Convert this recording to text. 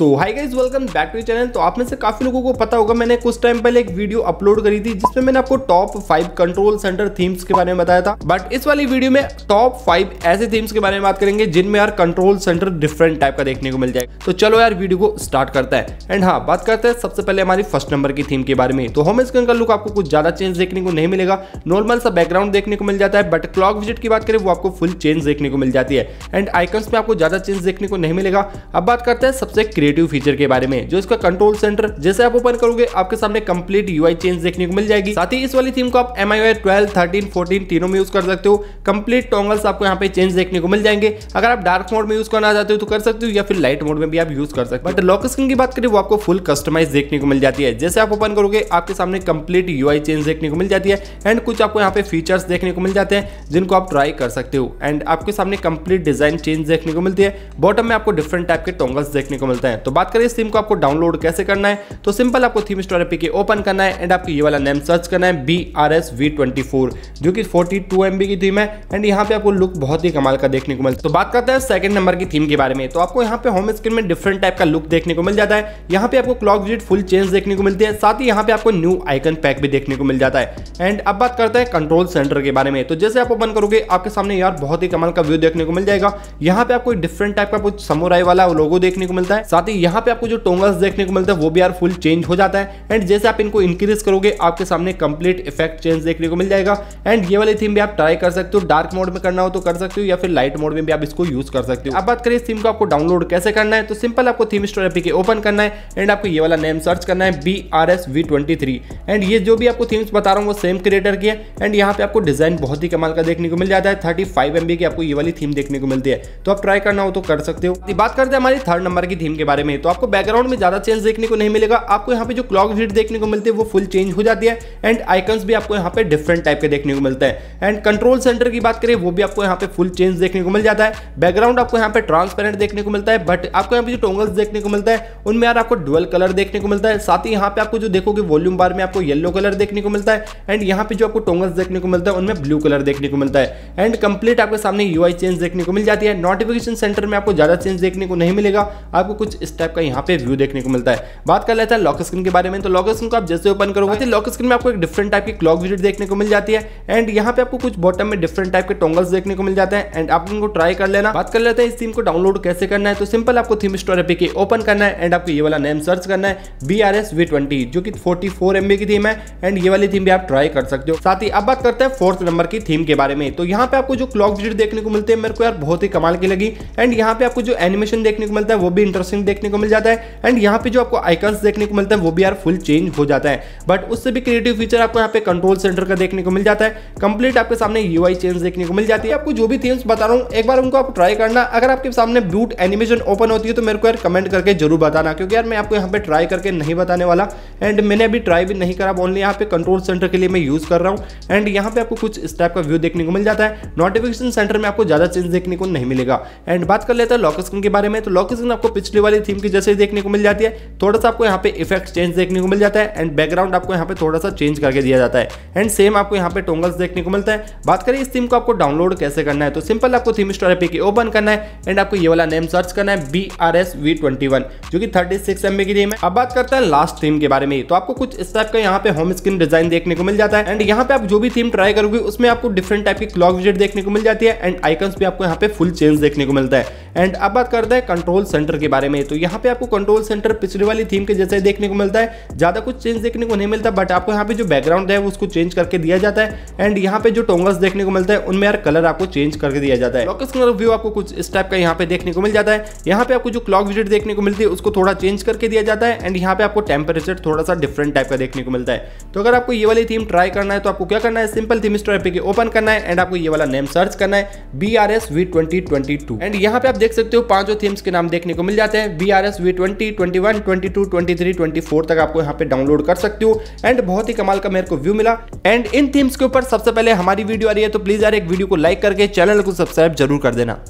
so hi guys welcome back to channel तो आप में से काफ़ी लोगों को पता होगा मैंने कुछ टाइम पहले एक वीडियो अपलोड करी थी जिसमें मैंने आपको top five control centre themes के बारे में बताया था बट इस वाली वीडियो में टॉप फाइव ऐसे थीम्स के बारे में बात करेंगे जिनमें यार कंट्रोल सेंटर डिफरेंट टाइप का देखने को मिल जाए तो चलो यार वीडियो को स्टार्ट करता है एंड हाँ बात करते हैं सबसे पहले हमारी फर्स्ट नंबर की थीम के बारे में तो होम स्क्रीन का लुक आपको कुछ ज्यादा चेंज देखने को नहीं मिलेगा नॉर्मल सा बैकग्राउंड देखने को मिल जाता है बट क्लॉक विजिट की बात करें वो आपको फुल चेंज देखने को मिल जाती है एंड आइकन्स में आपको ज्यादा चेंज देखने को नहीं मिलेगा अब बात करते हैं सबसे क्रिएट क्रिएटिव फीचर के बारे में जो इसका कंट्रोल सेंटर जैसे आप ओपन करोगे आपके सामने कंप्लीट यूआई चेंज देखने को मिल जाएगी साथ ही इस वाली थीम को आप M I twelve thirteen fourteen तीनों में यूज कर सकते हो कंप्लीट टोंगल्स आपको यहाँ पे चेंज देखने को मिल जाएंगे अगर आप डार्क मोड में यूज करना चाहते हो तो कर सकते हो या फिर लाइट मोड में भी आप यूज कर सकते हो बट लॉक स्क्रीन की बात करें वो आपको फुल कस्टमाइज देखने को मिल जाती है जैसे आप ओपन करोगे आपके सामने कंप्लीट यू चेंज देखने को मिल जाती है एंड कुछ आपको यहाँ पे फीचर्स देखने को मिल जाते हैं जिनको आप ट्राई कर सकते हो एंड आपके सामने कंप्लीट डिजाइन चेंज देखने को मिलती है बॉटम में आपको डिफरेंट टाइप के टोंगल्स देखने को मिलते हैं तो बात करें इस थीम को आपको डाउनलोड कैसे करना है तो सिंपल आपको थीम स्टोर एपी के ओपन करना है एंड आपको ये वाला नेम सर्च करना है B R S V twenty four जो कि फोर्टी टू एम बी की थीम है एंड यहाँ पे आपको लुक बहुत ही कमाल का देखने को मिलता है तो बात करते हैं सेकंड नंबर की थीम के बारे में तो आपको यहाँ पे होम स्क्रीन में डिफरेंट टाइप का लुक देखने को मिल जाता है यहाँ पे आपको क्लॉक विजिट फुल चेंज देखने को मिलती है साथ ही यहाँ पे आपको न्यू आइकन पैक भी देखने को मिल जाता है एंड अब बात करते हैं कंट्रोल सेंटर के बारे में तो जैसे आप ओपन करोगे आपके सामने यार बहुत ही कमाल का व्यू देखने को मिल जाएगा यहाँ पे आपको डिफरेंट टाइप का कुछ समुराई वाला लोगो देखने को मिलता है साथ ही यहाँ पे आपको जो टोंगल्स देखने को मिलता है वो भी यार फुल चेंज हो जाता है एंड जैसे आप इनको इंक्रीज करोगे आपके सामने कंप्लीट इफेक्ट चेंज देखने को मिल जाएगा एंड ये वाली थीम भी आप ट्राई कर सकते हो डार्क मोड में करना हो तो कर सकते हो या फिर लाइट मोड में भी आप इसको यूज कर सकते हो अब बात करें इस थीम को आपको डाउनलोड कैसे करना है तो सिंपल आपको थीम स्टोर एपी ओपन करना है एंड आपको ये वाला नेम सर्च करना है B R S V twenty three and ये जो भी आपको थीम्स बता रहा हूँ वो सेम क्रिएटर की है एंड यहाँ पे आपको डिजाइन बहुत ही कमाल का देखने को मिल जाता है थर्टी फाइव एम बी की आपको ये वाली थीम देखने को मिलती है तो आप ट्राई करना हो तो कर सकते हो बात करते हैं हमारी थर्ड नंबर की थीम के बारे में तो आपको बैकग्राउंड में ज़्यादा चेंज देखने को नहीं मिलेगा आपको यहाँ पे जो क्लॉक ग्रिड देखने को मिलती है वो फुल चेंज हो जाती है एंड आइकन्स भी आपको यहाँ पे डिफरेंट टाइप के देखने को मिलते हैं एंड कंट्रोल सेंटर की बात करें वो भी आपको यहाँ पे फुल चेंज देखने को मिल जाता है बैकग्राउंड आपको यहाँ पे ट्रांसपेरेंट देखने को मिलता है बट आपको यहाँ पे जो टोंगल्स देखने को मिलता है उनमें यार आपको डुअल कलर देखने को मिलता है साथ ही यहाँ पे आपको जो देखोगे वॉल्यूम बार में आपको येलो कलर देखने को मिलता है एंड यहाँ पे जो आपको टोंगल्स देखने को मिलता है उनमें ब्लू कलर देखने को मिलता है एंड कंप्लीट आपके सामने यू चेंज देखने को मिल जाती है नोटिफिकेशन सेंटर में आपको ज़्यादा चेंज देखने को नहीं मिलेगा आपको कुछ इस टाइप का यहाँ पे व्यू देखने को मिलता है बात कर लेता है लॉक स्क्रीन के बारे में तो लॉक स्क्रीन को आप जैसे ओपन करोगे लॉक तो स्क्रीन में आपको एक डिफरेंट टाइप की क्लॉक विजिट देखने को मिल जाती है एंड यहाँ पे आपको कुछ बॉटम में डिफरेंट टाइप के टोंगल्स देखने को मिल जाते हैं एंड आप उनको ट्राई कर लेना बात कर लेते हैं इस थीम को डाउनलोड कैसे करना है तो सिंपल आपको थीम स्टोर एपीके ओपन करना है एंड आपको ये वाला नेम सर्च करना है B R S V twenty जो कि फोर्टी फोर बी की थीम है एंड ये वाली थीम भी आप ट्राई कर सकते हो साथ ही अब बात करते हैं फोर्थ नंबर की थीम के बारे में तो यहाँ पे आपको जो क्लॉक विजिट देखने को मिलते हैं मेरे को यार बहुत ही कमाल की लगी एंड यहाँ पे आपको जो एनिमेशन देखने को मिलता है वो भी इंटरेस्टिंग देखने को मिल जाता है एंड यहाँ पे जो आपको आइकन्स देखने को मिलता है वो भी यार फुल चेंज हो जाता है बट उससे भी क्रिएटिव फीचर आपको यहाँ पे कंट्रोल सेंटर का देखने को मिल जाता है कंप्लीट आपके सामने यू चेंज देखने को मिल जाती है आपको जो भी थीम्स बता रहा हूँ एक बार उनको आप ट्राई करना अगर आपके सामने ब्यूट एनिमेशन ओपन होती है तो मेरे को यार कमेंट करके जरूर बताना क्योंकि यार मैं आपको यहाँ पे ट्राई करके नहीं बताने वाला एंड मैंने अभी ट्राई भी नहीं करा ओनली यहाँ पे कंट्रोल सेंटर के लिए मैं यूज़ कर रहा हूँ एंड यहाँ पे आपको कुछ इस टाइप का व्यू देखने को मिल जाता है नोटिफिकेशन सेंटर में आपको ज़्यादा चेंज देखने को नहीं मिलेगा एंड बात कर लेते हैं लॉक के बारे में तो लॉक आपको पिछले वाले वाली थीम की जैसे ही देखने को मिल जाती है थोड़ा सा आपको यहाँ पे इफेक्ट चेंज देखने को मिल जाता है एंड बैकग्राउंड आपको यहाँ पे थोड़ा सा चेंज करके दिया जाता है एंड सेम आपको यहाँ पे टोंगल्स देखने को मिलता है बात करें इस थीम को आपको डाउनलोड कैसे करना है तो सिंपल आपको थीम स्टोर एपी ओपन करना है एंड आपको ये वाला नेम सर्च करना है B R S V twenty one जो कि थर्टी सिक्स एम बी की थीम है अब बात करते हैं लास्ट थीम के बारे में तो आपको कुछ इस टाइप का यहाँ पे होम स्क्रीन डिजाइन देखने को मिल जाता है एंड यहाँ पे आप जो भी थीम ट्राई करोगे उसमें आपको डिफरेंट टाइप की क्लॉक विजिट देखने को मिल जाती है एंड आइकन्स भी आपको यहाँ पे फुल चेंज देखने को मिलता है एंड अब बात करते हैं कंट्रोल सेंटर के बारे में तो यहाँ पे आपको कंट्रोल सेंटर पिछले वाली थीम के जैसे देखने को मिलता है ज़्यादा कुछ चेंज देखने को नहीं मिलता बट आपको यहाँ पे जो बैकग्राउंड है उसको चेंज करके दिया जाता है एंड यहाँ पे जो टोंगस देखने को मिलता है उनमें यार कलर आपको चेंज करके दिया जाता है लॉकस कलर व्यू आपको कुछ इस टाइप का यहाँ पे देखने को मिल जाता है यहाँ पे आपको जो क्लॉक विजिट देखने को मिलती है उसको थोड़ा चेंज करके दिया जाता है एंड यहाँ पे आपको टेम्परेचर थोड़ा सा डिफरेंट टाइप का देखने को मिलता है तो अगर आपको ये वाली थीम ट्राई करना है तो आपको क्या करना है सिंपल थीम स्टोर ओपन करना है एंड आपको ये वाला नेम सर्च करना है B R S V twenty twenty two and यहाँ पे आप देख सकते हो पांचों थीम्स के नाम देखने को मिल जाते हैं V R S V twenty twenty one twenty two twenty three twenty four तक आपको यहाँ पे डाउनलोड कर सकते हो एंड बहुत ही कमाल का मेरे को व्यू मिला एंड इन थीम्स के ऊपर सबसे पहले हमारी वीडियो आ रही है तो प्लीज यार एक वीडियो को लाइक करके चैनल को सब्सक्राइब जरूर कर देना